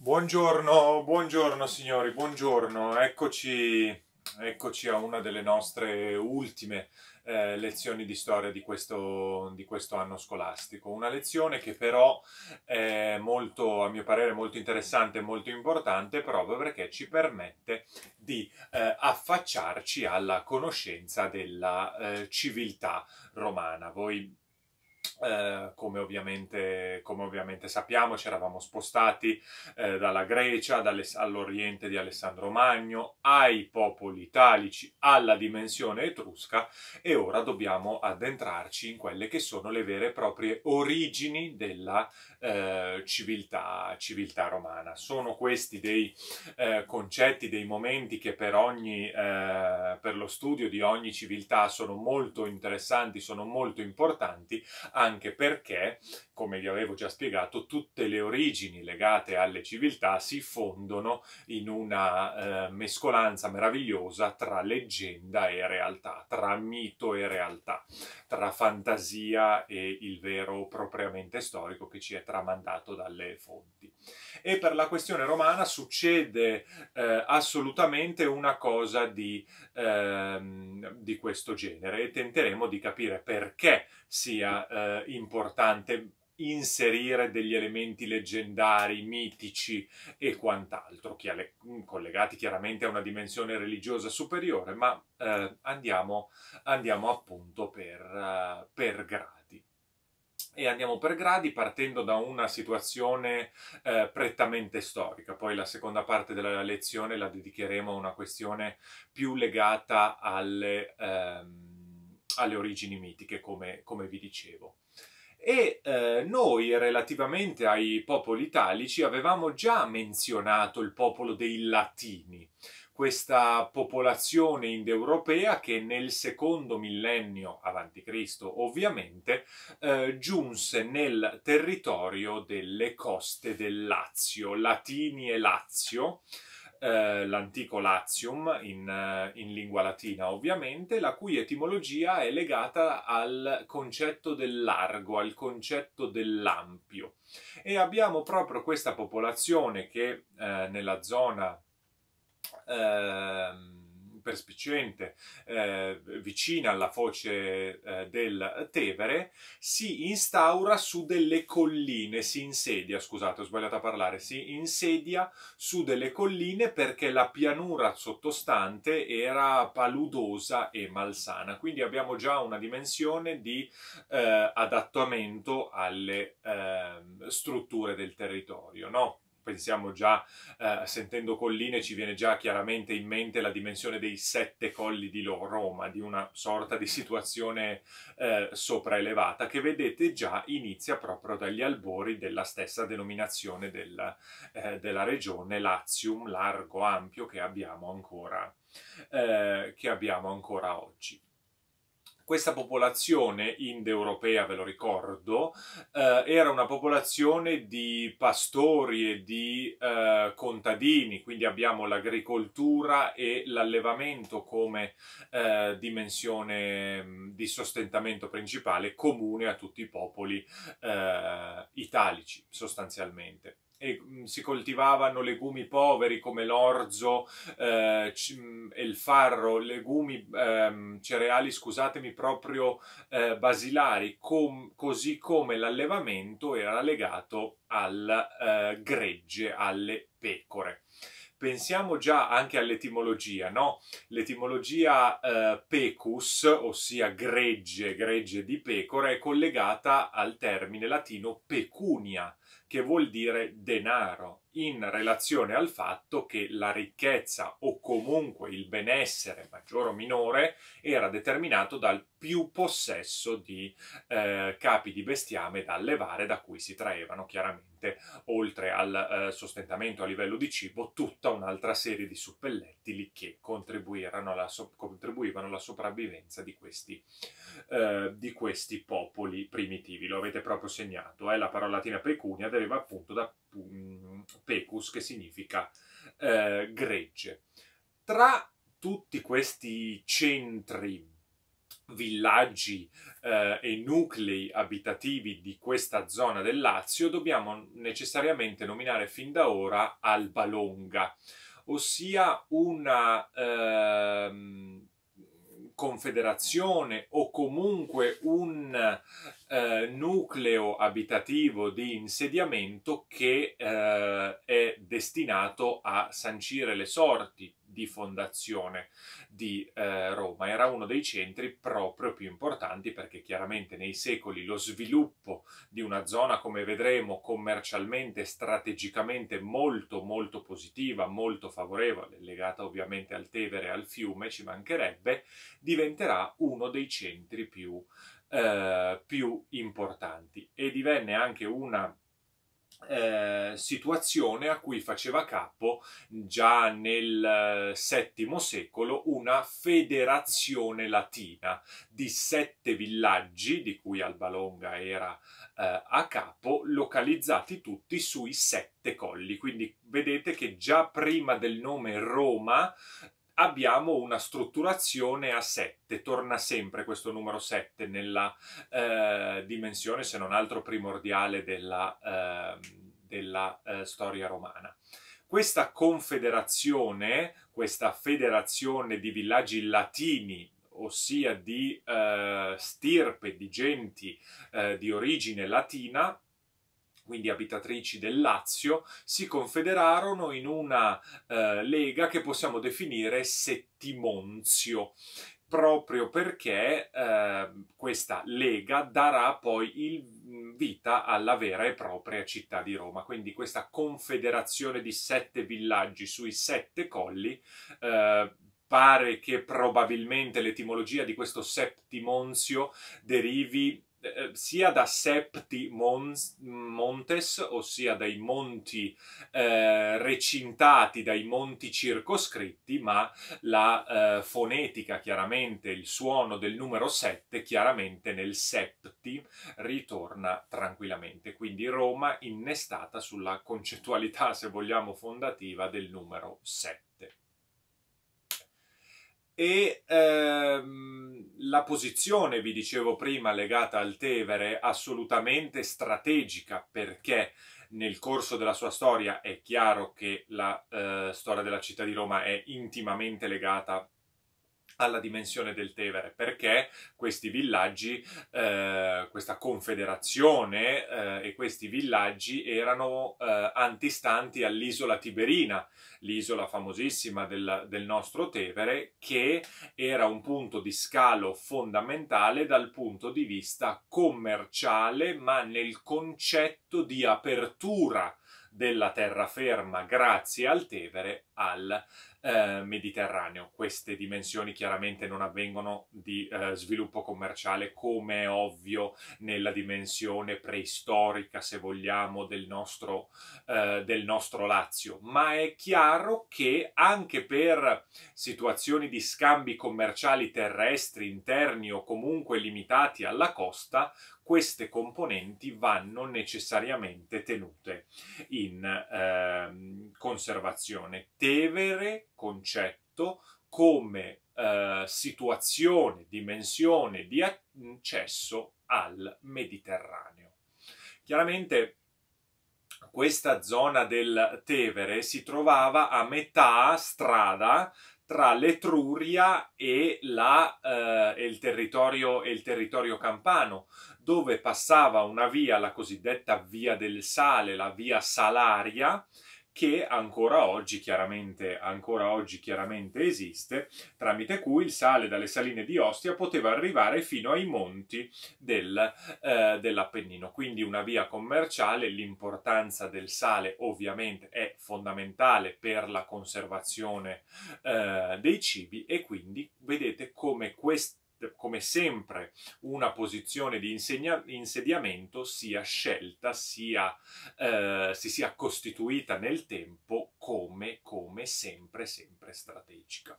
Buongiorno, buongiorno signori, buongiorno. Eccoci, eccoci a una delle nostre ultime eh, lezioni di storia di questo, di questo, anno scolastico. Una lezione che però è molto, a mio parere, molto interessante e molto importante proprio perché ci permette di eh, affacciarci alla conoscenza della eh, civiltà romana. Voi eh, come, ovviamente, come, ovviamente, sappiamo, ci eravamo spostati eh, dalla Grecia all'Oriente di Alessandro Magno, ai popoli italici, alla dimensione etrusca e ora dobbiamo addentrarci in quelle che sono le vere e proprie origini della eh, civiltà, civiltà, romana. Sono questi dei eh, concetti, dei momenti che per, ogni, eh, per lo studio di ogni civiltà sono molto interessanti, sono molto importanti, anche anche perché, come vi avevo già spiegato, tutte le origini legate alle civiltà si fondono in una eh, mescolanza meravigliosa tra leggenda e realtà, tra mito e realtà, tra fantasia e il vero propriamente storico che ci è tramandato dalle fonti e per la questione romana succede eh, assolutamente una cosa di, ehm, di, questo genere e tenteremo di capire perché sia eh, importante inserire degli elementi leggendari, mitici e quant'altro, collegati chiaramente a una dimensione religiosa superiore, ma eh, andiamo, andiamo, appunto per, eh, per gradi e andiamo per gradi partendo da una situazione eh, prettamente storica. Poi la seconda parte della lezione la dedicheremo a una questione più legata alle, ehm, alle origini mitiche, come, come, vi dicevo. E eh, noi, relativamente ai popoli italici, avevamo già menzionato il popolo dei Latini, questa popolazione indoeuropea che nel secondo millennio avanti Cristo, ovviamente eh, giunse nel territorio delle coste del Lazio, Latini e Lazio, eh, l'antico Latium in, eh, in lingua latina ovviamente, la cui etimologia è legata al concetto del largo, al concetto dell'ampio. E abbiamo proprio questa popolazione che eh, nella zona Ehm, perspicente eh, vicina alla foce eh, del Tevere, si instaura su delle colline, si insedia, scusate ho sbagliato a parlare, si insedia su delle colline perché la pianura sottostante era paludosa e malsana, quindi abbiamo già una dimensione di eh, adattamento alle ehm, strutture del territorio, no? pensiamo già, eh, sentendo colline, ci viene già chiaramente in mente la dimensione dei sette colli di Roma, di una sorta di situazione eh, sopraelevata che vedete già inizia proprio dagli albori della stessa denominazione del, eh, della regione Latium, largo, ampio, che abbiamo ancora, eh, che abbiamo ancora oggi. Questa popolazione indoeuropea, ve lo ricordo, eh, era una popolazione di pastori e di eh, contadini, quindi abbiamo l'agricoltura e l'allevamento come eh, dimensione mm, di sostentamento principale comune a tutti i popoli eh, italici sostanzialmente e mm, si coltivavano legumi poveri come l'orzo eh, mm, il farro, legumi, ehm, cereali, scusatemi, proprio eh, basilari, com così come l'allevamento era legato al eh, gregge, alle pecore. Pensiamo già anche all'etimologia, no? L'etimologia eh, pecus, ossia gregge, gregge di pecora, è collegata al termine latino pecunia, che vuol dire denaro, in relazione al fatto che la ricchezza o comunque il benessere maggiore o minore era determinato dal più possesso di eh, capi di bestiame da allevare da cui si traevano chiaramente, oltre al eh, sostentamento a livello di cibo, tutta un'altra serie di suppellettili che alla so contribuivano alla sopravvivenza di questi, eh, di questi, popoli primitivi. Lo avete proprio segnato, eh. la parola latina pecunia deriva appunto da mm, pecus che significa eh, gregge. Tra tutti questi centri villaggi eh, e nuclei abitativi di questa zona del Lazio, dobbiamo necessariamente nominare fin da ora Albalonga, ossia una eh, confederazione o comunque un eh, nucleo abitativo di insediamento che eh, è destinato a sancire le sorti di fondazione di eh, Roma. Era uno dei centri proprio più importanti perché chiaramente nei secoli lo sviluppo di una zona, come vedremo, commercialmente, strategicamente molto molto positiva, molto favorevole, legata ovviamente al Tevere e al fiume, ci mancherebbe, diventerà uno dei centri più, eh, più importanti e divenne anche una eh, situazione a cui faceva capo già nel VII eh, secolo una federazione latina di sette villaggi, di cui Albalonga era eh, a capo, localizzati tutti sui sette colli. Quindi vedete che già prima del nome Roma abbiamo una strutturazione a 7, torna sempre questo numero 7 nella eh, dimensione, se non altro primordiale, della, eh, della eh, storia romana. Questa confederazione, questa federazione di villaggi latini, ossia di eh, stirpe, di genti eh, di origine latina, quindi abitatrici del Lazio, si confederarono in una eh, lega che possiamo definire settimonzio, proprio perché eh, questa lega darà poi il mm, vita alla vera e propria città di Roma. Quindi questa confederazione di sette villaggi sui sette colli eh, pare che probabilmente l'etimologia di questo Settimonzio derivi eh, sia da Septi Mons, Montes, ossia dai monti eh, recintati, dai monti circoscritti, ma la eh, fonetica, chiaramente, il suono del numero 7, chiaramente nel Septi ritorna tranquillamente. Quindi Roma innestata sulla concettualità, se vogliamo, fondativa del numero 7 e ehm, la posizione, vi dicevo prima, legata al Tevere, assolutamente strategica perché nel corso della sua storia è chiaro che la eh, storia della città di Roma è intimamente legata alla dimensione del Tevere, perché questi villaggi, eh, questa confederazione eh, e questi villaggi erano eh, antistanti all'isola Tiberina, l'isola famosissima del, del, nostro Tevere, che era un punto di scalo fondamentale dal punto di vista commerciale, ma nel concetto di apertura della terraferma grazie al Tevere al eh, mediterraneo. Queste dimensioni chiaramente non avvengono di eh, sviluppo commerciale come è ovvio nella dimensione preistorica, se vogliamo, del nostro, eh, del nostro Lazio, ma è chiaro che anche per situazioni di scambi commerciali terrestri, interni o comunque limitati alla costa, queste componenti vanno necessariamente tenute in eh, conservazione. Tevere concetto come eh, situazione, dimensione di accesso al Mediterraneo. Chiaramente questa zona del Tevere si trovava a metà strada tra l'Etruria e, la, eh, il territorio, e il territorio campano, dove passava una via, la cosiddetta Via del Sale, la Via Salaria, che ancora oggi chiaramente, ancora oggi chiaramente esiste, tramite cui il sale dalle saline di Ostia poteva arrivare fino ai monti del, eh, dell'Appennino. Quindi una via commerciale, l'importanza del sale ovviamente è fondamentale per la conservazione eh, dei cibi e quindi vedete come questo come sempre una posizione di insegna- insediamento sia scelta, sia, eh, si sia costituita nel tempo come, come sempre, sempre strategica.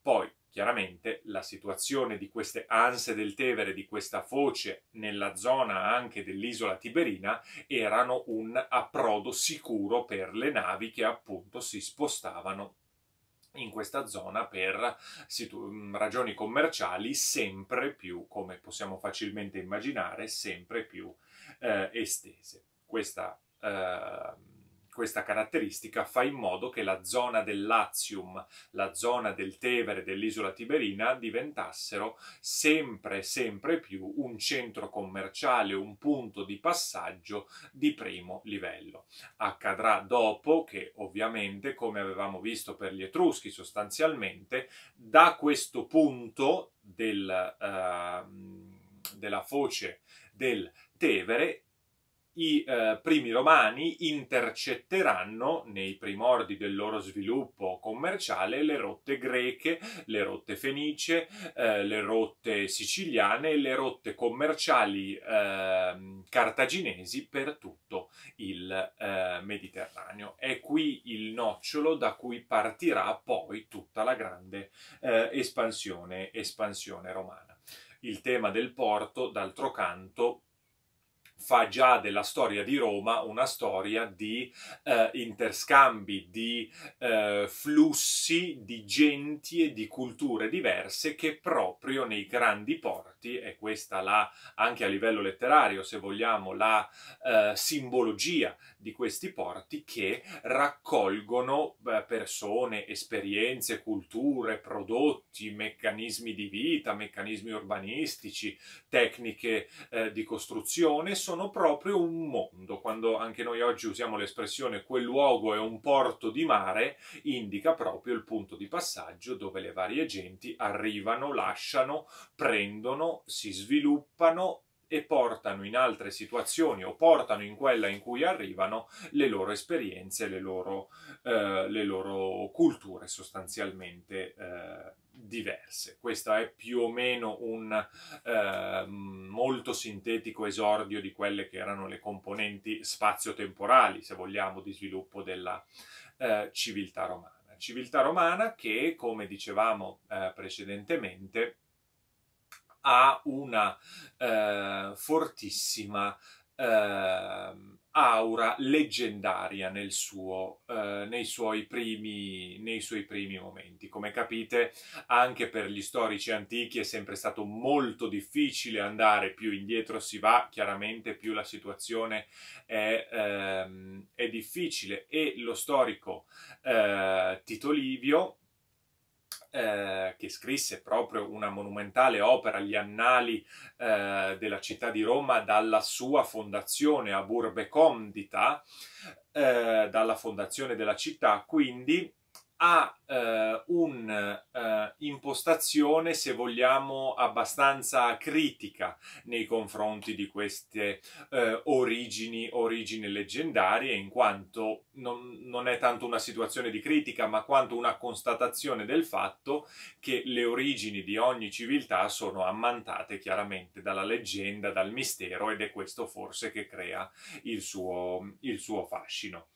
Poi, chiaramente, la situazione di queste anse del Tevere, di questa foce nella zona anche dell'isola Tiberina, erano un approdo sicuro per le navi che appunto si spostavano in questa zona per mm, ragioni commerciali sempre più, come possiamo facilmente immaginare, sempre più eh, estese. Questa eh, questa caratteristica fa in modo che la zona del Lazium, la zona del Tevere, dell'isola Tiberina, diventassero sempre, sempre più un centro commerciale, un punto di passaggio di primo livello. Accadrà dopo che, ovviamente, come avevamo visto per gli Etruschi, sostanzialmente, da questo punto del, eh, della foce del Tevere i eh, primi romani intercetteranno nei primordi del loro sviluppo commerciale le rotte greche, le rotte fenice, eh, le rotte siciliane, e le rotte commerciali eh, cartaginesi per tutto il eh, Mediterraneo. È qui il nocciolo da cui partirà poi tutta la grande eh, espansione, espansione romana. Il tema del porto, d'altro canto, fa già della storia di Roma una storia di eh, interscambi, di eh, flussi di genti e di culture diverse che proprio nei grandi porti, e questa la, anche a livello letterario, se vogliamo, la eh, simbologia di questi porti che raccolgono eh, persone, esperienze, culture, prodotti, meccanismi di vita, meccanismi urbanistici, tecniche eh, di costruzione, sono proprio un mondo. Quando anche noi oggi usiamo l'espressione quel luogo è un porto di mare, indica proprio il punto di passaggio dove le varie genti arrivano, lasciano, prendono, si sviluppano e portano in altre situazioni o portano in quella in cui arrivano le loro esperienze, le loro, eh, le loro culture sostanzialmente. Eh, diverse. Questo è più o meno un eh, molto sintetico esordio di quelle che erano le componenti spazio-temporali, se vogliamo, di sviluppo della eh, civiltà romana. Civiltà romana che, come dicevamo eh, precedentemente, ha una eh, fortissima ehm, aura leggendaria nel suo, eh, nei, suoi primi, nei suoi primi momenti. Come capite, anche per gli storici antichi è sempre stato molto difficile andare, più indietro si va, chiaramente più la situazione è, ehm, è difficile e lo storico eh, Tito Livio eh, che scrisse proprio una monumentale opera, gli annali eh, della città di Roma, dalla sua fondazione a Burbe Condita, eh, dalla fondazione della città, quindi ha eh, un'impostazione, eh, se vogliamo, abbastanza critica nei confronti di queste eh, origini, origini, leggendarie, in quanto non, non, è tanto una situazione di critica, ma quanto una constatazione del fatto che le origini di ogni civiltà sono ammantate chiaramente dalla leggenda, dal mistero, ed è questo forse che crea il suo, il suo fascino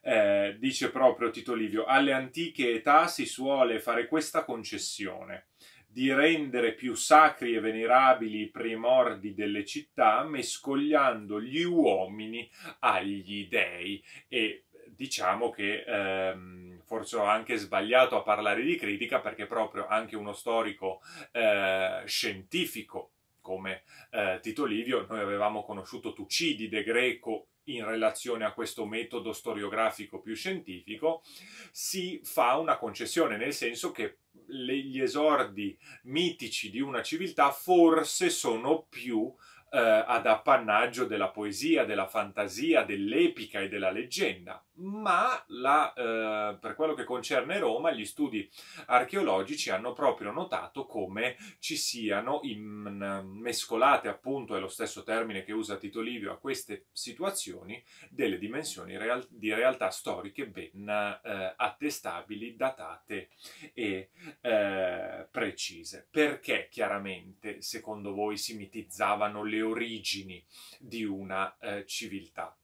eh, dice proprio Tito Livio, alle antiche età si suole fare questa concessione di rendere più sacri e venerabili i primordi delle città, mescogliando gli uomini agli dei. E diciamo che ehm, forse ho anche sbagliato a parlare di critica, perché proprio anche uno storico eh, scientifico come eh, Tito Livio, noi avevamo conosciuto Tucidide greco in relazione a questo metodo storiografico più scientifico, si fa una concessione, nel senso che gli esordi mitici di una civiltà forse sono più eh, ad appannaggio della poesia, della fantasia, dell'epica e della leggenda, ma la, eh, per quello che concerne Roma, gli studi archeologici hanno proprio notato come ci siano in, mm, mescolate, appunto, è lo stesso termine che usa Tito Livio a queste situazioni, delle dimensioni real, di realtà storiche ben eh, attestabili, datate e eh, precise. Perché chiaramente, secondo voi, si mitizzavano le origini di una eh, civiltà.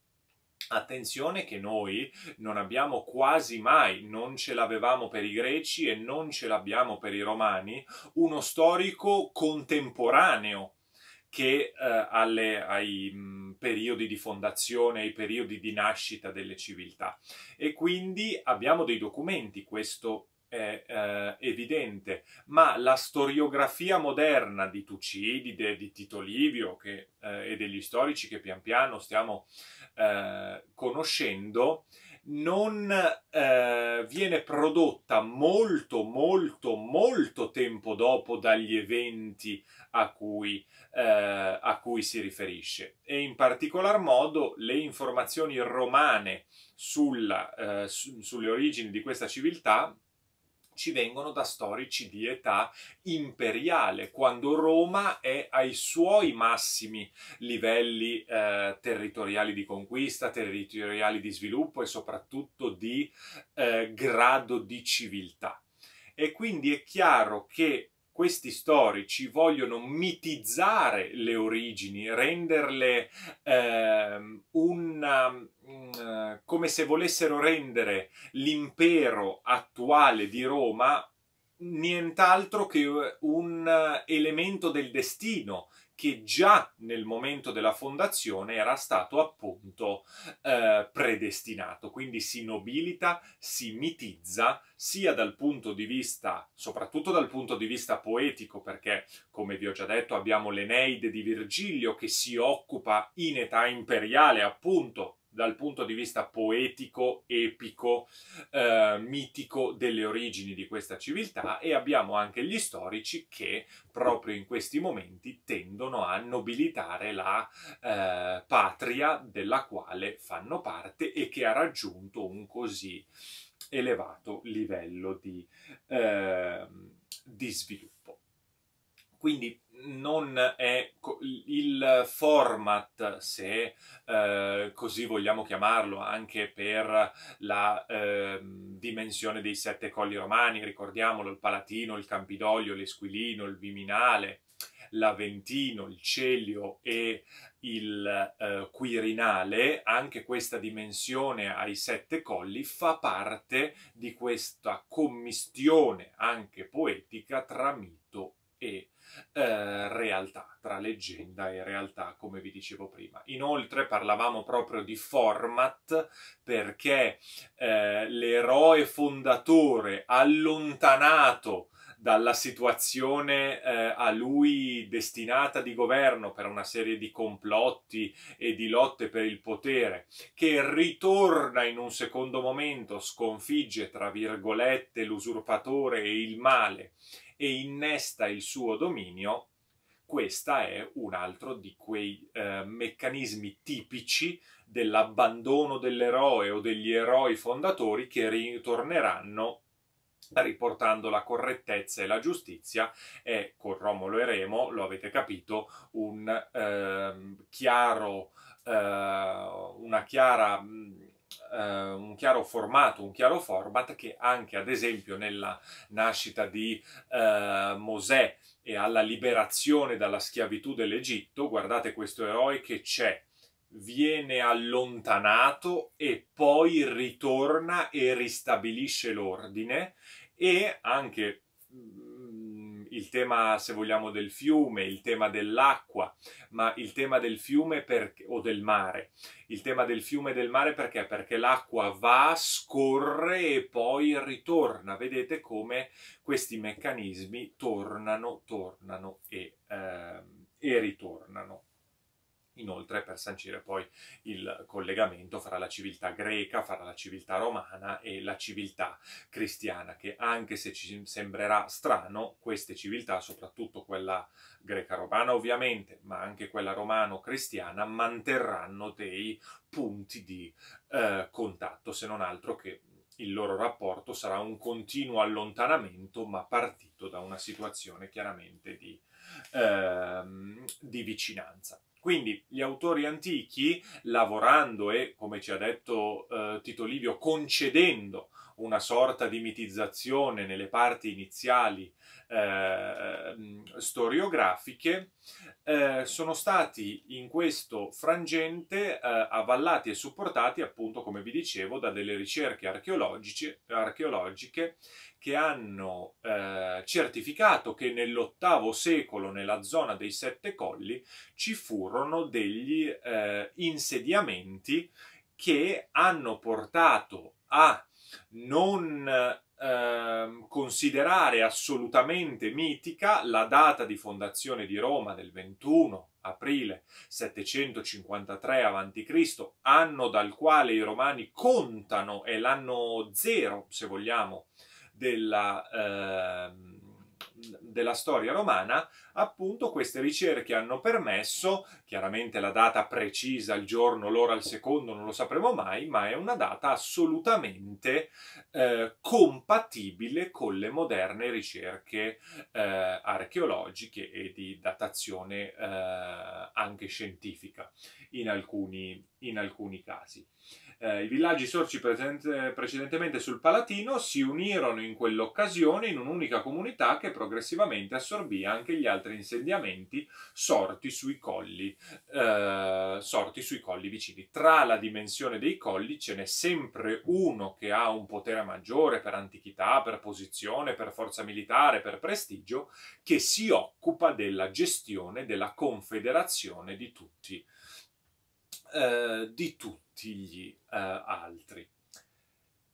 Attenzione che noi non abbiamo quasi mai, non ce l'avevamo per i greci e non ce l'abbiamo per i romani, uno storico contemporaneo che eh, alle, ai mh, mm, periodi di fondazione, ai periodi di nascita delle civiltà. E quindi abbiamo dei documenti, questo è eh, evidente, ma la storiografia moderna di Tucidide, di Tito Livio che, eh, e degli storici che pian piano stiamo eh, conoscendo non eh, viene prodotta molto, molto, molto tempo dopo dagli eventi a cui, eh, a cui si riferisce. E in particolar modo le informazioni romane sulla, eh, su, sulle origini di questa civiltà ci vengono da storici di età imperiale, quando Roma è ai suoi massimi livelli eh, territoriali di conquista, territoriali di sviluppo e soprattutto di eh, grado di civiltà. E quindi è chiaro che questi storici vogliono mitizzare le origini, renderle eh, una, eh, come se volessero rendere l'impero attuale di Roma nient'altro che un eh, elemento del destino che già nel momento della fondazione era stato appunto eh, predestinato, quindi si nobilita, si mitizza sia dal punto di vista, soprattutto dal punto di vista poetico, perché come vi ho già detto abbiamo l'Eneide di Virgilio che si occupa in età imperiale appunto dal punto di vista poetico, epico, eh, mitico delle origini di questa civiltà e abbiamo anche gli storici che proprio in questi momenti tendono a nobilitare la eh, patria della quale fanno parte e che ha raggiunto un così elevato livello di, eh, di sviluppo. Quindi non è il format, se eh, così vogliamo chiamarlo, anche per la eh, dimensione dei sette colli romani, ricordiamolo, il Palatino, il Campidoglio, l'Esquilino, il Viminale, l'Aventino, il Celio e il eh, Quirinale, anche questa dimensione ai sette colli fa parte di questa commistione anche poetica tra mito e eh, realtà, tra leggenda e realtà, come vi dicevo prima. Inoltre parlavamo proprio di format perché eh, l'eroe fondatore allontanato dalla situazione eh, a lui destinata di governo per una serie di complotti e di lotte per il potere, che ritorna in un secondo momento, sconfigge tra virgolette l'usurpatore e il male e innesta il suo dominio, questa è un altro di quei eh, meccanismi tipici dell'abbandono dell'eroe o degli eroi fondatori che ritorneranno riportando la correttezza e la giustizia e con Romolo e Remo, lo avete capito, un eh, chiaro, eh, una chiara eh, un chiaro formato, un chiaro format che anche ad esempio nella nascita di eh, Mosè e alla liberazione dalla schiavitù dell'Egitto, guardate questo eroe che c'è, viene allontanato e poi ritorna e ristabilisce l'ordine e anche mm, il tema, se vogliamo, del fiume, il tema dell'acqua, ma il tema del fiume per, o del mare. Il tema del fiume e del mare perché? Perché l'acqua va, scorre e poi ritorna. Vedete come questi meccanismi tornano, tornano e, eh, e ritornano inoltre per sancire poi il collegamento fra la civiltà greca, fra la civiltà romana e la civiltà cristiana, che anche se ci sembrerà strano, queste civiltà, soprattutto quella greca-romana ovviamente, ma anche quella romano-cristiana, manterranno dei punti di eh, contatto, se non altro che il loro rapporto sarà un continuo allontanamento, ma partito da una situazione chiaramente di, ehm, di vicinanza. Quindi gli autori antichi, lavorando e, come ci ha detto eh, Tito Livio, concedendo una sorta di mitizzazione nelle parti iniziali eh, mm, storiografiche, eh, sono stati in questo frangente eh, avvallati e supportati, appunto, come vi dicevo, da delle ricerche archeologiche, che hanno eh, certificato che nell'VIII secolo, nella zona dei Sette Colli, ci furono degli eh, insediamenti che hanno portato a non eh, considerare assolutamente mitica la data di fondazione di Roma del 21 aprile 753 a.C., anno dal quale i romani contano, è l'anno zero, se vogliamo, della... Eh, della storia romana, appunto queste ricerche hanno permesso, chiaramente la data precisa, il giorno, l'ora, il secondo, non lo sapremo mai, ma è una data assolutamente eh, compatibile con le moderne ricerche eh, archeologiche e di datazione eh, anche scientifica in alcuni, in alcuni casi. Eh, I villaggi sorci precedentemente sul Palatino si unirono in quell'occasione in un'unica comunità che progressivamente assorbì anche gli altri insediamenti sorti sui colli, eh, sorti sui colli vicini. Tra la dimensione dei colli ce n'è sempre uno che ha un potere maggiore per antichità, per posizione, per forza militare, per prestigio, che si occupa della gestione della confederazione di tutti. Eh, di tutti tutti gli eh, altri.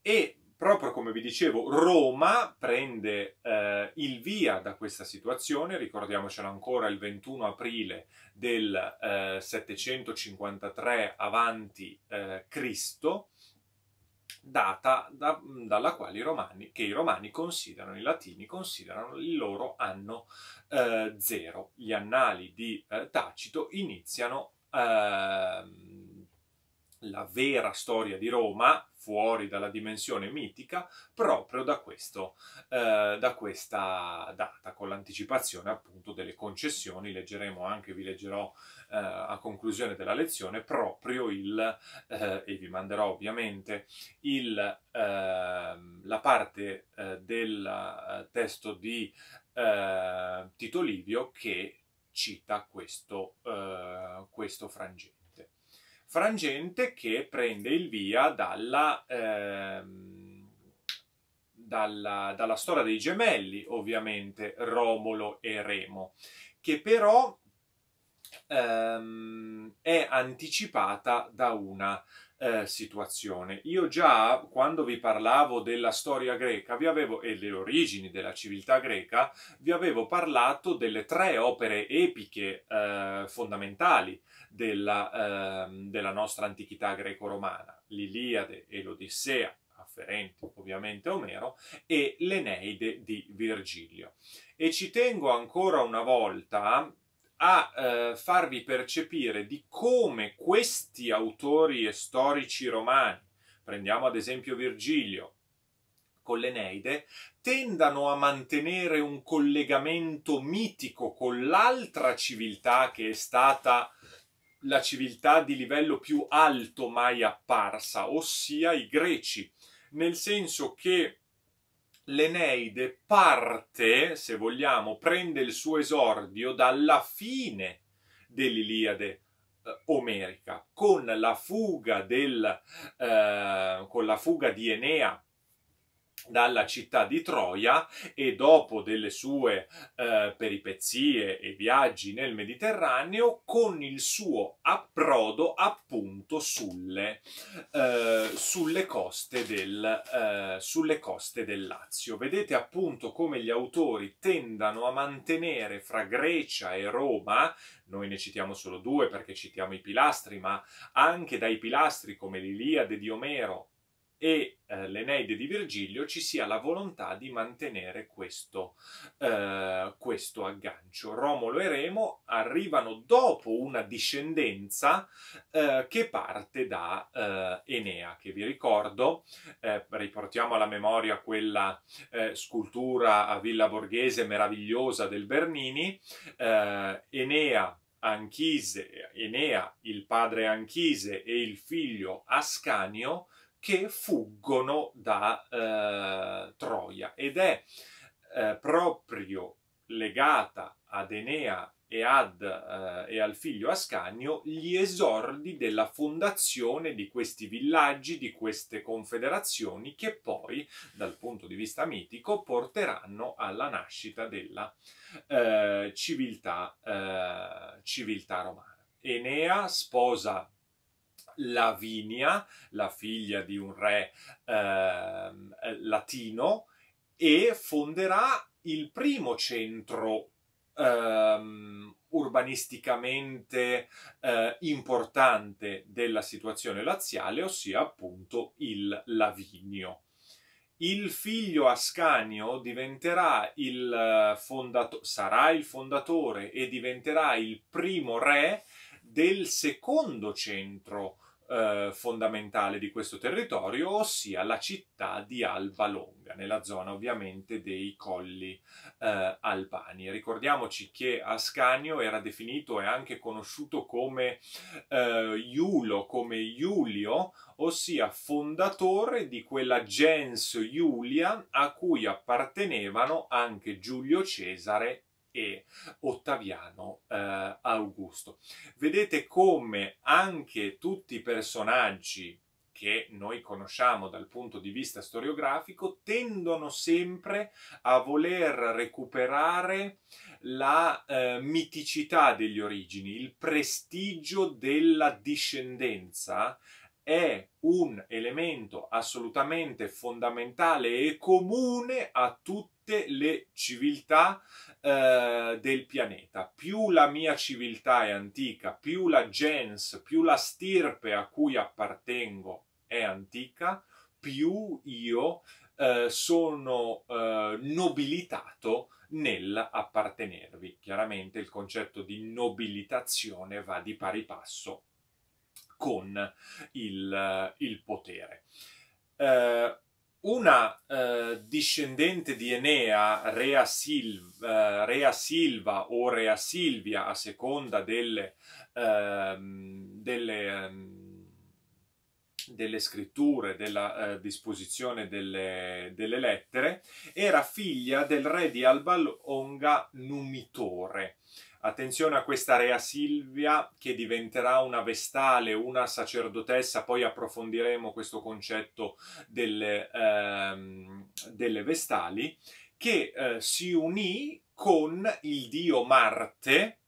E proprio come vi dicevo, Roma prende eh, il via da questa situazione, ricordiamocelo ancora il 21 aprile del eh, 753 avanti eh, Cristo, data da, dalla quale i romani, che i romani considerano, i latini considerano il loro anno eh, zero. Gli annali di eh, Tacito iniziano ehm, la vera storia di Roma, fuori dalla dimensione mitica, proprio da, questo, eh, da questa data, con l'anticipazione appunto delle concessioni. Leggeremo anche, vi leggerò eh, a conclusione della lezione, proprio il, eh, e vi manderò ovviamente, il, ehm, la parte eh, del eh, testo di eh, Tito Livio che cita questo, questo frangente frangente che prende il via dalla, ehm, dalla, dalla storia dei gemelli, ovviamente, Romolo e Remo, che però ehm, è anticipata da una eh, situazione. Io già quando vi parlavo della storia greca vi avevo, e le origini della civiltà greca, vi avevo parlato delle tre opere epiche eh, fondamentali della, ehm, della nostra antichità greco-romana, l'Iliade e l'Odissea, afferenti ovviamente a Omero, e l'Eneide di Virgilio. E ci tengo ancora una volta a eh, farvi percepire di come questi autori e storici romani, prendiamo ad esempio Virgilio, con l'Eneide, tendano a mantenere un collegamento mitico con l'altra civiltà che è stata la civiltà di livello più alto mai apparsa, ossia i greci, nel senso che l'Eneide parte, se vogliamo, prende il suo esordio dalla fine dell'Iliade eh, omerica, con la fuga, del, eh, con la fuga di Enea dalla città di Troia e dopo delle sue eh, peripezie e viaggi nel Mediterraneo con il suo approdo appunto sulle, eh, sulle, coste del, eh, sulle coste del Lazio. Vedete appunto come gli autori tendano a mantenere fra Grecia e Roma, noi ne citiamo solo due perché citiamo i pilastri, ma anche dai pilastri come l'Iliade di Omero e eh, l'Eneide di Virgilio ci sia la volontà di mantenere questo, eh, questo aggancio. Romolo e Remo arrivano dopo una discendenza eh, che parte da eh, Enea, che vi ricordo, eh, riportiamo alla memoria quella eh, scultura a Villa Borghese meravigliosa del Bernini, Enea Anchise, Enea, il padre Anchise e il figlio Ascanio che fuggono da eh, Troia ed è eh, proprio legata ad Enea e, ad, eh, e al figlio Ascanio gli esordi della fondazione di questi villaggi, di queste confederazioni che poi, dal punto di vista mitico, porteranno alla nascita della eh, civiltà, eh, civiltà romana. Enea sposa Lavinia, la figlia di un re eh, latino, e fonderà il primo centro Um, urbanisticamente uh, importante della situazione laziale, ossia appunto il Lavinio. Il figlio Ascanio diventerà il eh, fondatore, sarà il fondatore e diventerà il primo re del secondo centro eh, fondamentale di questo territorio, ossia la città di Alba Longa, nella zona ovviamente dei colli eh, albani. Ricordiamoci che Ascanio era definito e anche conosciuto come eh, Iulo, come Iulio, ossia fondatore di quella gens Iulia a cui appartenevano anche Giulio Cesare e Ottaviano eh, Augusto. Vedete come anche tutti i personaggi che noi conosciamo dal punto di vista storiografico tendono sempre a voler recuperare la eh, miticità degli origini, il prestigio della discendenza è un elemento assolutamente fondamentale e comune a tutti tutte le civiltà eh, del pianeta. Più la mia civiltà è antica, più la gens, più la stirpe a cui appartengo è antica, più io eh, sono eh, nobilitato nell'appartenervi. Chiaramente il concetto di nobilitazione va di pari passo con il, il potere. Eh, una eh, discendente di Enea, Rea Silva, eh, Rea Silva, o Rea Silvia, a seconda delle, eh, delle, ehm, delle scritture, della eh, disposizione delle, delle, lettere, era figlia del re di Albalonga Numitore. Attenzione a questa Rea Silvia che diventerà una vestale, una sacerdotessa, poi approfondiremo questo concetto delle, ehm, delle vestali, che eh, si unì con il dio Marte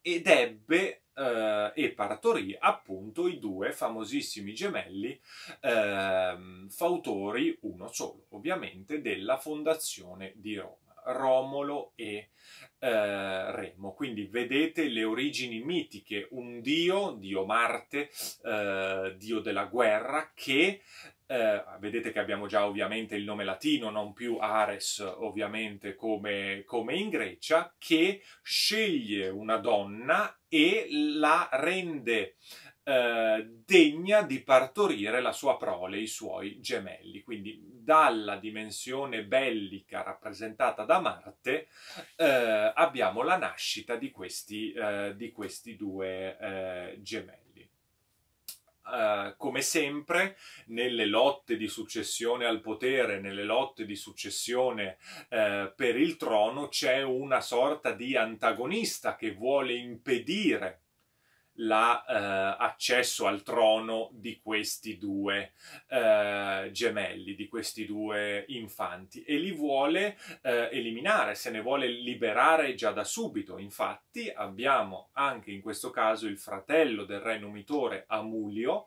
ed ebbe eh, e partorì appunto i due famosissimi gemelli eh, fautori, uno solo ovviamente, della fondazione di Roma. Romolo e eh, Remo. Quindi vedete le origini mitiche, un dio, dio Marte, eh, dio della guerra, che eh, vedete che abbiamo già ovviamente il nome latino, non più Ares ovviamente come, come in Grecia, che sceglie una donna e la rende eh, degna di partorire la sua prole, i suoi gemelli. Quindi dalla dimensione bellica rappresentata da Marte eh, abbiamo la nascita di questi, eh, di questi due eh, gemelli. Uh, come sempre, nelle lotte di successione al potere, nelle lotte di successione uh, per il trono, c'è una sorta di antagonista che vuole impedire l'accesso la, eh, al trono di questi due eh, gemelli, di questi due infanti e li vuole eh, eliminare, se ne vuole liberare già da subito. Infatti abbiamo anche in questo caso il fratello del re nomitore Amulio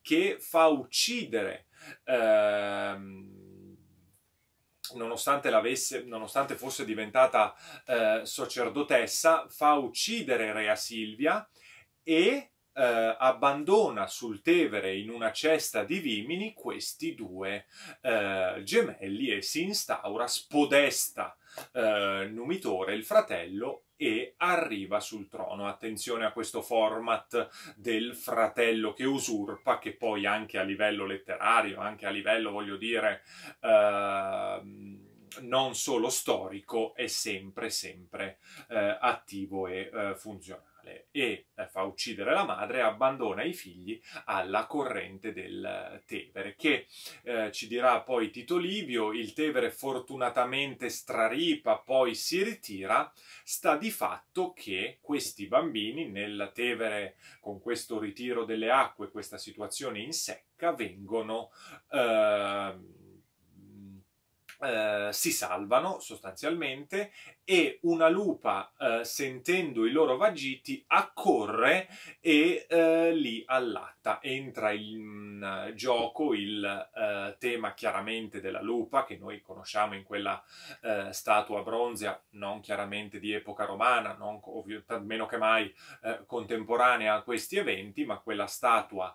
che fa uccidere ehm, Nonostante, nonostante, fosse diventata eh, sacerdotessa, fa uccidere Rea Silvia e eh, abbandona sul Tevere in una cesta di vimini questi due eh, gemelli e si instaura spodesta eh, Numitore, il fratello, e arriva sul trono. Attenzione a questo format del fratello che usurpa, che poi anche a livello letterario, anche a livello, voglio dire, ehm, non solo storico, è sempre, sempre eh, attivo e eh, funzionale criminale e eh, fa uccidere la madre e abbandona i figli alla corrente del eh, Tevere, che eh, ci dirà poi Tito Livio, il Tevere fortunatamente straripa, poi si ritira, sta di fatto che questi bambini nel Tevere, con questo ritiro delle acque, questa situazione in secca, vengono... Ehm, eh, Uh, si salvano sostanzialmente e una lupa, eh, sentendo i loro vagiti, accorre e eh, li allatta. Entra in uh, gioco il uh, tema chiaramente della lupa, che noi conosciamo in quella uh, statua bronzea, non chiaramente di epoca romana, non ovvio, meno che mai contemporanea a questi eventi, ma quella statua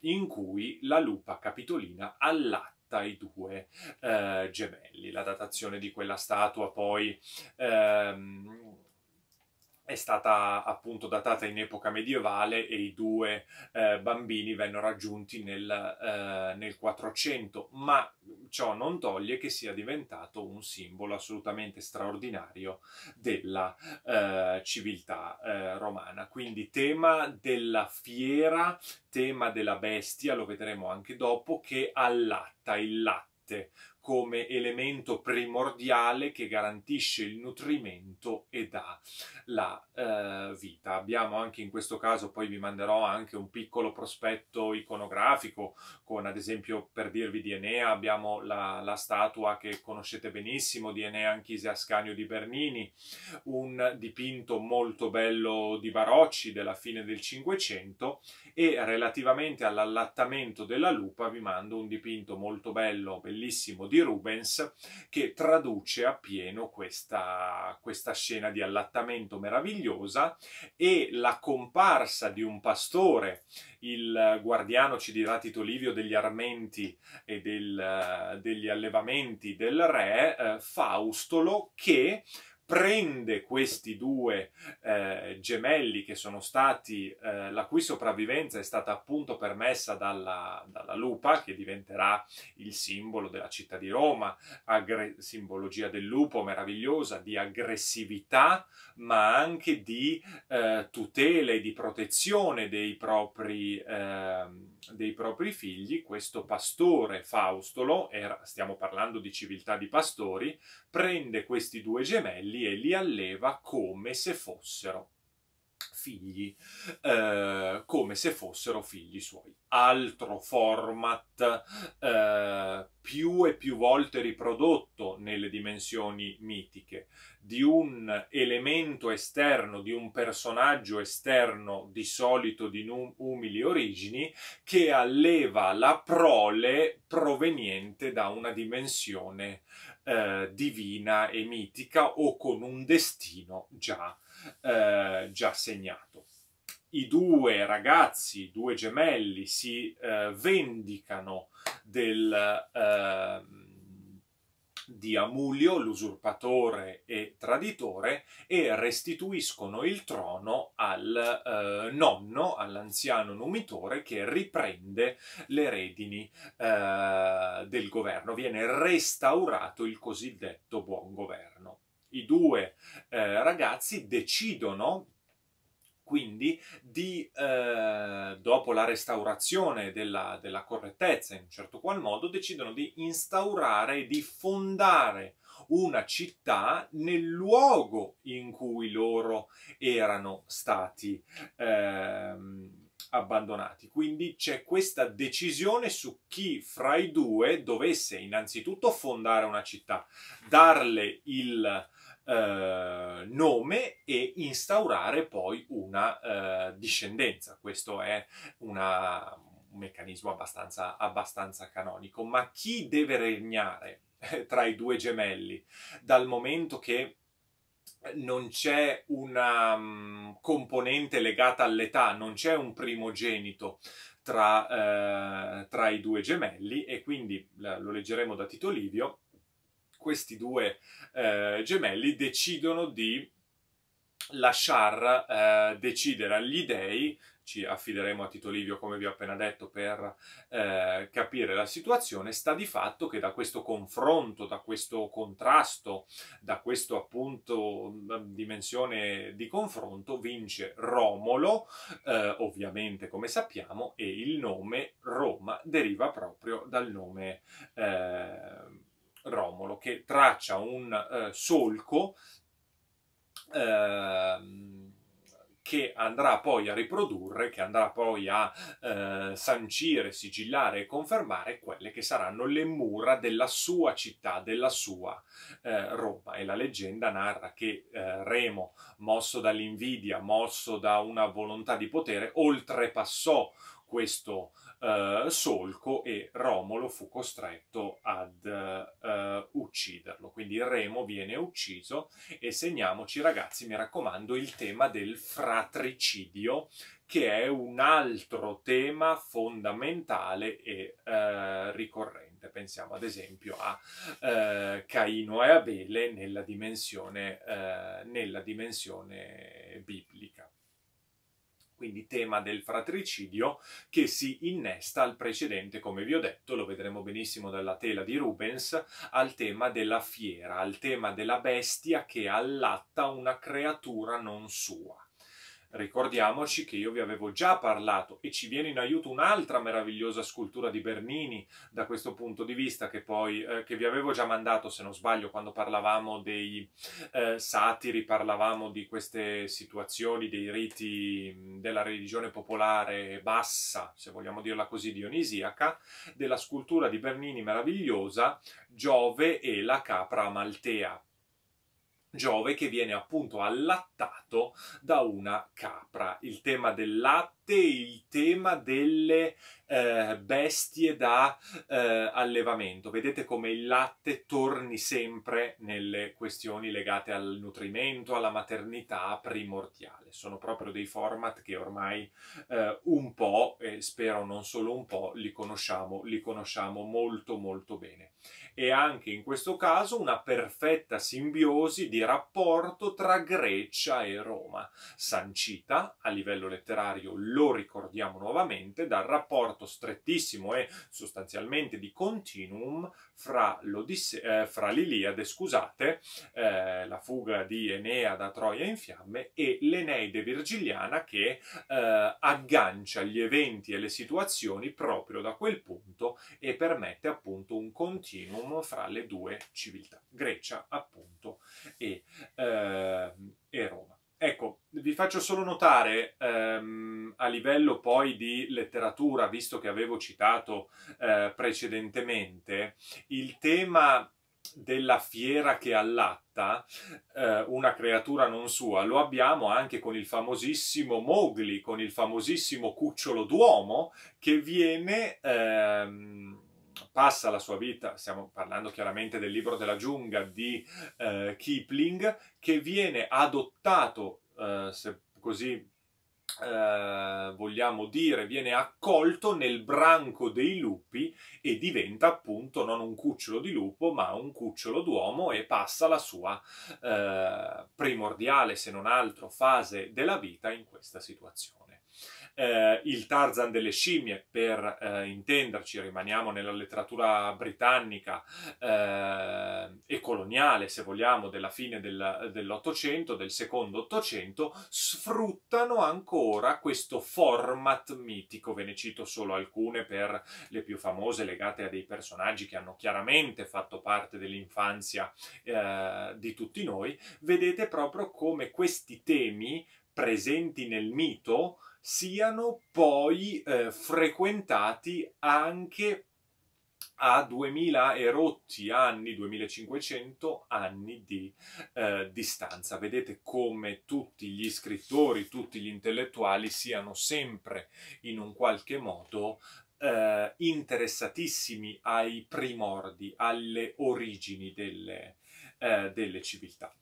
in cui la lupa capitolina allatta tra i due eh, gemelli. La datazione di quella statua poi ehm, è stata appunto datata in epoca medievale e i due eh, bambini vennero raggiunti nel, eh, nel 400, ma ciò non toglie che sia diventato un simbolo assolutamente straordinario della eh, civiltà eh, romana. Quindi tema della fiera, tema della bestia, lo vedremo anche dopo, che allatta il latte come elemento primordiale che garantisce il nutrimento e dà la eh, vita. Abbiamo anche in questo caso, poi vi manderò anche un piccolo prospetto iconografico con ad esempio per dirvi di Enea abbiamo la, la statua che conoscete benissimo di Enea Anchise Ascanio di Bernini, un dipinto molto bello di Barocci della fine del Cinquecento e relativamente all'allattamento della lupa vi mando un dipinto molto bello, bellissimo di di Rubens che traduce appieno questa, questa scena di allattamento meravigliosa e la comparsa di un pastore, il guardiano, ci dirà Tito Livio, degli armenti e del, degli allevamenti del re, eh, Faustolo, che prende questi due eh, gemelli che sono stati, eh, la cui sopravvivenza è stata appunto permessa dalla, dalla, lupa, che diventerà il simbolo della città di Roma, aggre- simbologia del lupo meravigliosa, di aggressività, ma anche di eh, tutela e di protezione dei propri... Ehm, dei propri figli, questo pastore Faustolo, era, stiamo parlando di civiltà di pastori, prende questi due gemelli e li alleva come se fossero figli eh, come se fossero figli suoi. Altro format eh, più e più volte riprodotto nelle dimensioni mitiche di un elemento esterno, di un personaggio esterno di solito di umili origini che alleva la prole proveniente da una dimensione eh, divina e mitica o con un destino già eh, già segnato. I due ragazzi, i due gemelli, si eh, vendicano del, eh, di Amulio, l'usurpatore e traditore, e restituiscono il trono al eh, nonno, all'anziano numitore, che riprende le redini eh, del governo. Viene restaurato il cosiddetto buon governo i due eh, ragazzi decidono quindi di, eh, dopo la restaurazione della, della, correttezza in un certo qual modo, decidono di instaurare e di fondare una città nel luogo in cui loro erano stati. Ehm, abbandonati. Quindi c'è questa decisione su chi fra i due dovesse innanzitutto fondare una città, darle il eh, nome e instaurare poi una eh, discendenza. Questo è una, un meccanismo abbastanza, abbastanza canonico. Ma chi deve regnare eh, tra i due gemelli dal momento che non c'è una um, componente legata all'età, non c'è un primogenito tra, eh, tra i due gemelli e quindi, lo leggeremo da Tito Livio, questi due eh, gemelli decidono di lasciar eh, decidere agli dei ci affideremo a Tito Livio, come vi ho appena detto, per eh, capire la situazione, sta di fatto che da questo confronto, da questo contrasto, da questa appunto mm, dimensione di confronto, vince Romolo, eh, ovviamente come sappiamo, e il nome Roma deriva proprio dal nome eh, Romolo, che traccia un eh, solco. Ehm, che andrà poi a riprodurre, che andrà poi a eh, sancire, sigillare e confermare quelle che saranno le mura della sua città, della sua eh, Roma. E la leggenda narra che eh, Remo, mosso dall'invidia, mosso da una volontà di potere, oltrepassò questo uh, solco e Romolo fu costretto ad uh, ucciderlo. Quindi Remo viene ucciso e segniamoci ragazzi, mi raccomando, il tema del fratricidio che è un altro tema fondamentale e uh, ricorrente. Pensiamo ad esempio a uh, Caino e Abele nella dimensione, nella dimensione biblica quindi tema del fratricidio che si innesta al precedente, come vi ho detto, lo vedremo benissimo dalla tela di Rubens, al tema della fiera, al tema della bestia che allatta una creatura non sua. Ricordiamoci che io vi avevo già parlato e ci viene in aiuto un'altra meravigliosa scultura di Bernini da questo punto di vista che poi eh, che vi avevo già mandato se non sbaglio quando parlavamo dei eh, satiri, parlavamo di queste situazioni, dei riti della religione popolare bassa, se vogliamo dirla così, dionisiaca, della scultura di Bernini meravigliosa Giove e la capra amaltea Giove che viene appunto allattato da una capra. Il tema del latte il tema delle eh, bestie da eh, allevamento. Vedete come il latte torni sempre nelle questioni legate al nutrimento, alla maternità primordiale. Sono proprio dei format che ormai eh, un po', e spero non solo un po', li conosciamo, li conosciamo molto molto bene. E anche in questo caso una perfetta simbiosi di rapporto tra Grecia e Roma, sancita a livello letterario lo ricordiamo nuovamente, dal rapporto strettissimo e sostanzialmente di continuum fra, eh, fra l'Iliade, scusate, eh, la fuga di Enea da Troia in fiamme, e l'Eneide virgiliana che eh, aggancia gli eventi e le situazioni proprio da quel punto e permette appunto un continuum fra le due civiltà, Grecia appunto e, ehm, e Roma. Ecco, vi faccio solo notare ehm, a livello poi di letteratura, visto che avevo citato eh, precedentemente, il tema della fiera che allatta eh, una creatura non sua. Lo abbiamo anche con il famosissimo Mowgli, con il famosissimo cucciolo d'uomo che viene... Ehm, passa la sua vita, stiamo parlando chiaramente del libro della giungla di eh, Kipling, che viene adottato eh, se così eh, vogliamo dire, viene accolto nel branco dei lupi e diventa appunto non un cucciolo di lupo, ma un cucciolo d'uomo e passa la sua eh, primordiale, se non altro, fase della vita in questa situazione eh, il Tarzan delle scimmie, per eh, intenderci, rimaniamo nella letteratura britannica eh, e coloniale, se vogliamo, della fine del, dell'Ottocento, del secondo Ottocento, sfruttano ancora questo format mitico. Ve ne cito solo alcune per le più famose legate a dei personaggi che hanno chiaramente fatto parte dell'infanzia eh, di tutti noi. Vedete proprio come questi temi presenti nel mito siano poi eh, frequentati anche a 2000 e rotti anni, 2500 anni di eh, distanza. Vedete come tutti gli scrittori, tutti gli intellettuali siano sempre in un qualche modo eh, interessatissimi ai primordi, alle origini delle, eh, delle civiltà.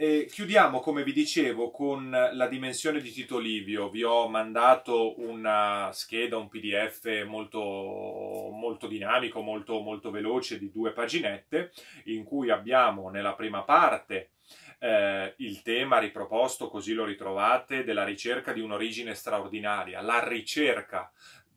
E chiudiamo, come vi dicevo, con la dimensione di Tito Livio. Vi ho mandato una scheda, un PDF molto, molto dinamico, molto, molto veloce, di due paginette, in cui abbiamo nella prima parte eh, il tema riproposto, così lo ritrovate, della ricerca di un'origine straordinaria, la ricerca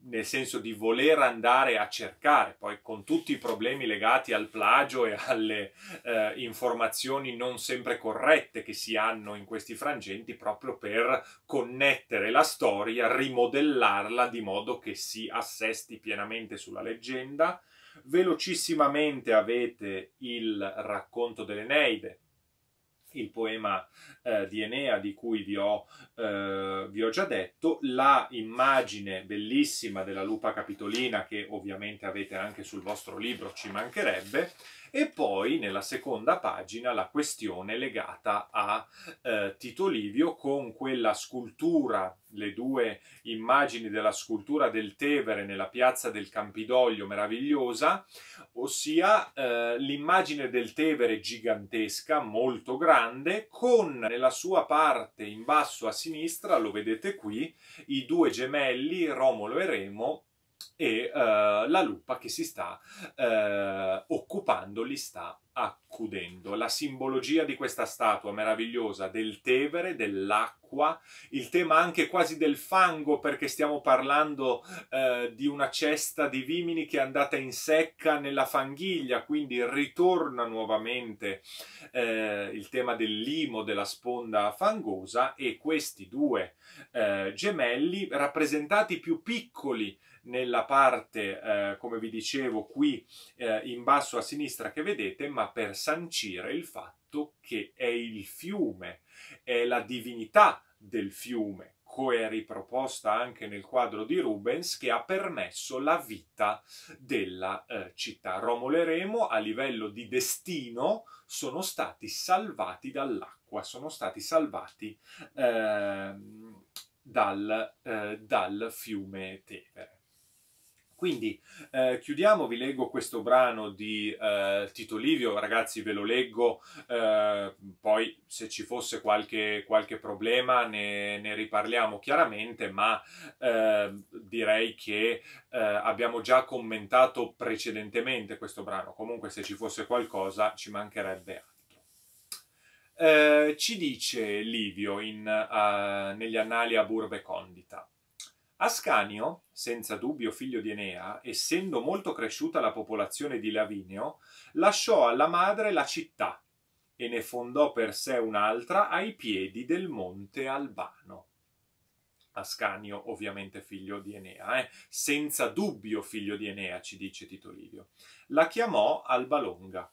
nel senso di voler andare a cercare, poi con tutti i problemi legati al plagio e alle eh, informazioni non sempre corrette che si hanno in questi frangenti, proprio per connettere la storia, rimodellarla di modo che si assesti pienamente sulla leggenda. Velocissimamente avete il racconto dell'Eneide, il poema eh, di Enea di cui vi ho, eh, vi ho, già detto, la immagine bellissima della lupa capitolina che ovviamente avete anche sul vostro libro, ci mancherebbe, e poi nella seconda pagina la questione legata a eh, Tito Livio con quella scultura, le due immagini della scultura del Tevere nella piazza del Campidoglio meravigliosa, ossia eh, l'immagine del Tevere gigantesca, molto grande, con nella sua parte in basso a sinistra, lo vedete qui, i due gemelli Romolo e Remo e uh, la lupa che si sta uh, occupando li sta accudendo. La simbologia di questa statua meravigliosa del Tevere, dell'acqua, il tema anche quasi del fango perché stiamo parlando eh, di una cesta di vimini che è andata in secca nella fanghiglia, quindi ritorna nuovamente eh, il tema del limo della sponda fangosa e questi due eh, gemelli rappresentati più piccoli nella parte, eh, come vi dicevo, qui eh, in basso a sinistra che vedete, ma per sancire il fatto che è il fiume, è la divinità del fiume, come riproposta anche nel quadro di Rubens, che ha permesso la vita della eh, città. Romolo e Remo, a livello di destino, sono stati salvati dall'acqua, sono stati salvati eh, dal, eh, dal fiume Tevere. Quindi eh, chiudiamo, vi leggo questo brano di eh, Tito Livio, ragazzi ve lo leggo, eh, poi se ci fosse qualche, qualche problema ne, ne, riparliamo chiaramente, ma eh, direi che eh, abbiamo già commentato precedentemente questo brano, comunque se ci fosse qualcosa ci mancherebbe altro. Eh, ci dice Livio in, uh, negli Annali a Burbe Condita. Ascanio, senza dubbio figlio di Enea, essendo molto cresciuta la popolazione di Lavinio, lasciò alla madre la città e ne fondò per sé un'altra ai piedi del monte Albano. Ascanio, ovviamente figlio di Enea, eh? senza dubbio figlio di Enea, ci dice Tito Livio. La chiamò Albalonga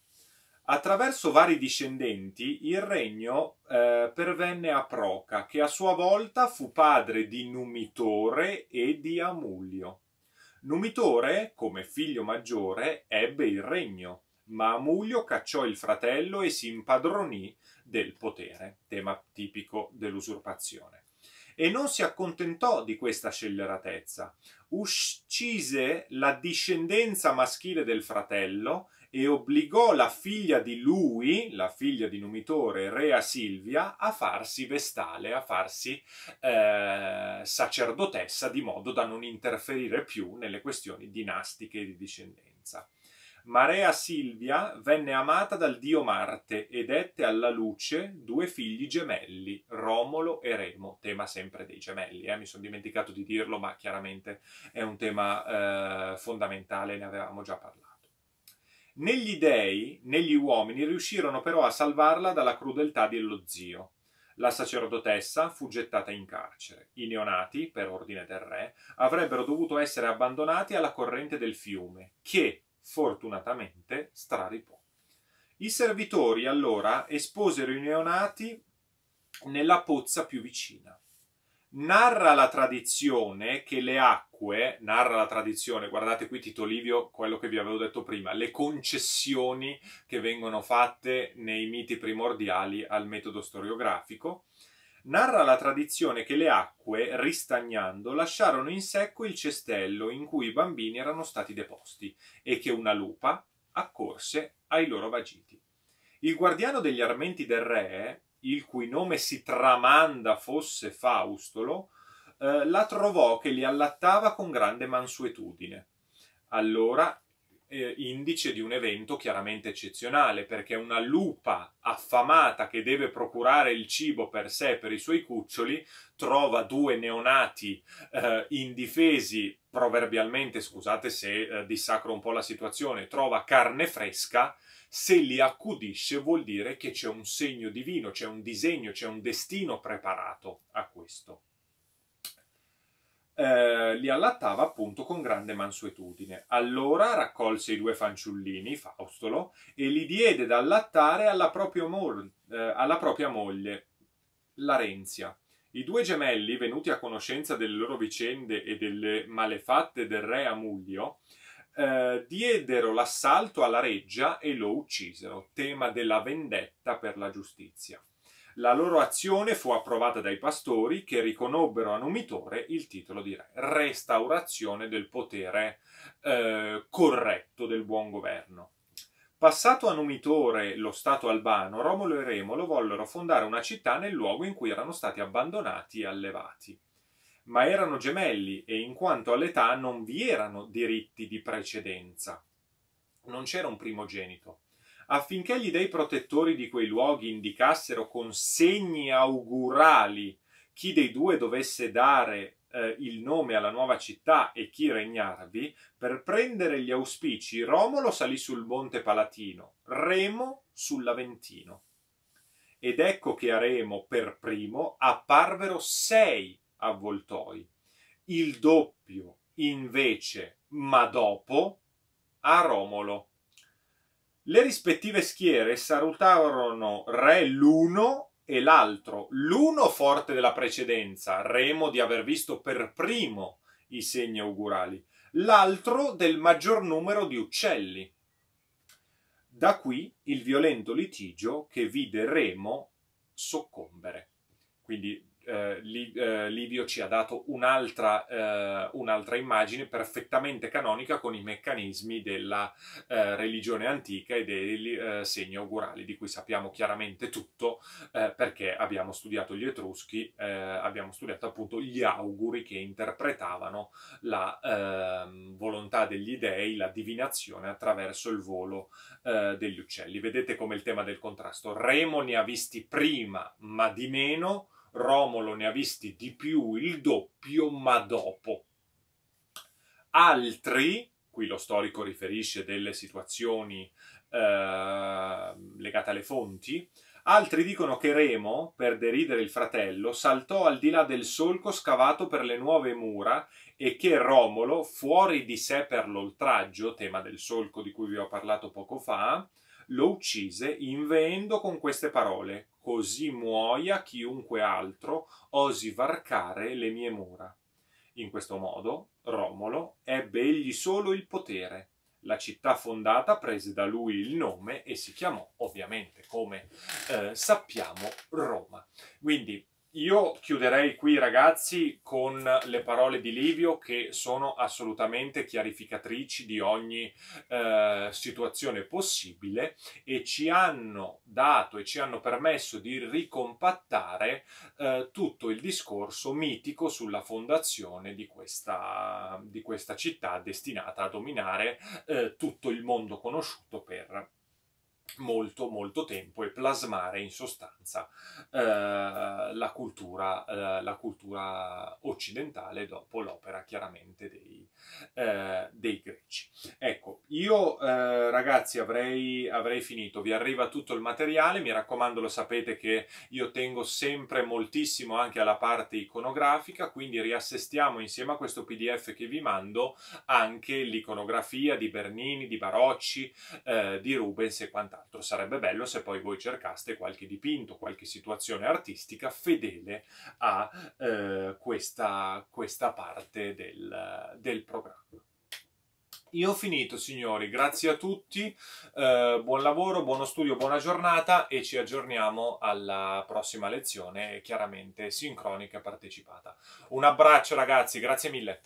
Attraverso vari discendenti il regno eh, pervenne a Proca, che a sua volta fu padre di Numitore e di Amulio. Numitore, come figlio maggiore, ebbe il regno, ma Amulio cacciò il fratello e si impadronì del potere, tema tipico dell'usurpazione. E non si accontentò di questa scelleratezza. Uccise la discendenza maschile del fratello e obbligò la figlia di lui, la figlia di Numitore, Rea Silvia, a farsi vestale, a farsi eh, sacerdotessa, di modo da non interferire più nelle questioni dinastiche di discendenza. Ma Rea Silvia venne amata dal dio Marte ed ette alla luce due figli gemelli, Romolo e Remo, tema sempre dei gemelli, eh? mi sono dimenticato di dirlo, ma chiaramente è un tema eh, fondamentale, ne avevamo già parlato. Negli dei, negli uomini, riuscirono però a salvarla dalla crudeltà dello zio. La sacerdotessa fu gettata in carcere. I neonati, per ordine del re, avrebbero dovuto essere abbandonati alla corrente del fiume, che, fortunatamente, straripò. I servitori allora esposero i neonati nella pozza più vicina narra la tradizione che le acque, narra la tradizione, guardate qui Tito Livio, quello che vi avevo detto prima, le concessioni che vengono fatte nei miti primordiali al metodo storiografico, narra la tradizione che le acque, ristagnando, lasciarono in secco il cestello in cui i bambini erano stati deposti e che una lupa accorse ai loro vagiti. Il guardiano degli armenti del re, il cui nome si tramanda fosse Faustolo, eh, la trovò che li allattava con grande mansuetudine. Allora eh, indice di un evento chiaramente eccezionale, perché una lupa affamata che deve procurare il cibo per sé e per i suoi cuccioli trova due neonati eh, indifesi, proverbialmente, scusate se eh, dissacro un po' la situazione, trova carne fresca, se li accudisce vuol dire che c'è un segno divino, c'è un disegno, c'è un destino preparato a questo eh, li allattava appunto con grande mansuetudine. Allora raccolse i due fanciullini, Faustolo, e li diede da allattare alla propria, eh, alla propria moglie, Larenzia. I due gemelli, venuti a conoscenza delle loro vicende e delle malefatte del re Amulio, eh, diedero l'assalto alla reggia e lo uccisero, tema della vendetta per la giustizia. La loro azione fu approvata dai pastori che riconobbero a Numitore il titolo di re, restaurazione del potere eh, corretto del buon governo. Passato a Numitore lo stato albano, Romolo e Remolo vollero fondare una città nel luogo in cui erano stati abbandonati e allevati. Ma erano gemelli e in quanto all'età non vi erano diritti di precedenza. Non c'era un primogenito affinché gli dei protettori di quei luoghi indicassero con segni augurali chi dei due dovesse dare eh, il nome alla nuova città e chi regnarvi, per prendere gli auspici Romolo salì sul monte Palatino, Remo sull'Aventino. Ed ecco che a Remo per primo apparvero sei avvoltoi, il doppio invece, ma dopo, a Romolo. Le rispettive schiere salutarono re l'uno e l'altro, l'uno forte della precedenza, remo di aver visto per primo i segni augurali, l'altro del maggior numero di uccelli. Da qui il violento litigio che vide Remo soccombere. Quindi eh, eh, Livio ci ha dato un'altra, eh, un'altra, immagine perfettamente canonica con i meccanismi della eh, religione antica e dei eh, segni augurali, di cui sappiamo chiaramente tutto eh, perché abbiamo studiato gli Etruschi, abbiamo studiato appunto gli auguri che interpretavano la ehm, volontà degli dei, la divinazione attraverso il volo degli uccelli. Vedete come il tema del contrasto. Remo ne ha visti prima, ma di meno Romolo ne ha visti di più il doppio, ma dopo. Altri, qui lo storico riferisce delle situazioni eh, legate alle fonti, altri dicono che Remo, per deridere il fratello, saltò al di là del solco scavato per le nuove mura e che Romolo, fuori di sé per l'oltraggio, tema del solco di cui vi ho parlato poco fa, lo uccise inveendo con queste parole Così muoia chiunque altro osi varcare le mie mura. In questo modo Romolo ebbe egli solo il potere. La città fondata prese da lui il nome e si chiamò, ovviamente, come eh, sappiamo, Roma. Quindi io chiuderei qui ragazzi con le parole di Livio che sono assolutamente chiarificatrici di ogni eh, situazione possibile e ci hanno dato e ci hanno permesso di ricompattare eh, tutto il discorso mitico sulla fondazione di questa, di questa città destinata a dominare eh, tutto il mondo conosciuto per molto molto tempo e plasmare in sostanza eh, la, cultura, eh, la, cultura, occidentale dopo l'opera chiaramente dei, eh, dei greci. Ecco, io eh, ragazzi avrei, avrei, finito, vi arriva tutto il materiale, mi raccomando lo sapete che io tengo sempre moltissimo anche alla parte iconografica, quindi riassestiamo insieme a questo pdf che vi mando anche l'iconografia di Bernini, di Barocci, eh, di Rubens e quant'altro altro. Sarebbe bello se poi voi cercaste qualche dipinto, qualche situazione artistica fedele a eh, questa, questa, parte del, del programma. Io ho finito, signori, grazie a tutti, eh, buon lavoro, buono studio, buona giornata e ci aggiorniamo alla prossima lezione, chiaramente sincronica e partecipata. Un abbraccio ragazzi, grazie mille.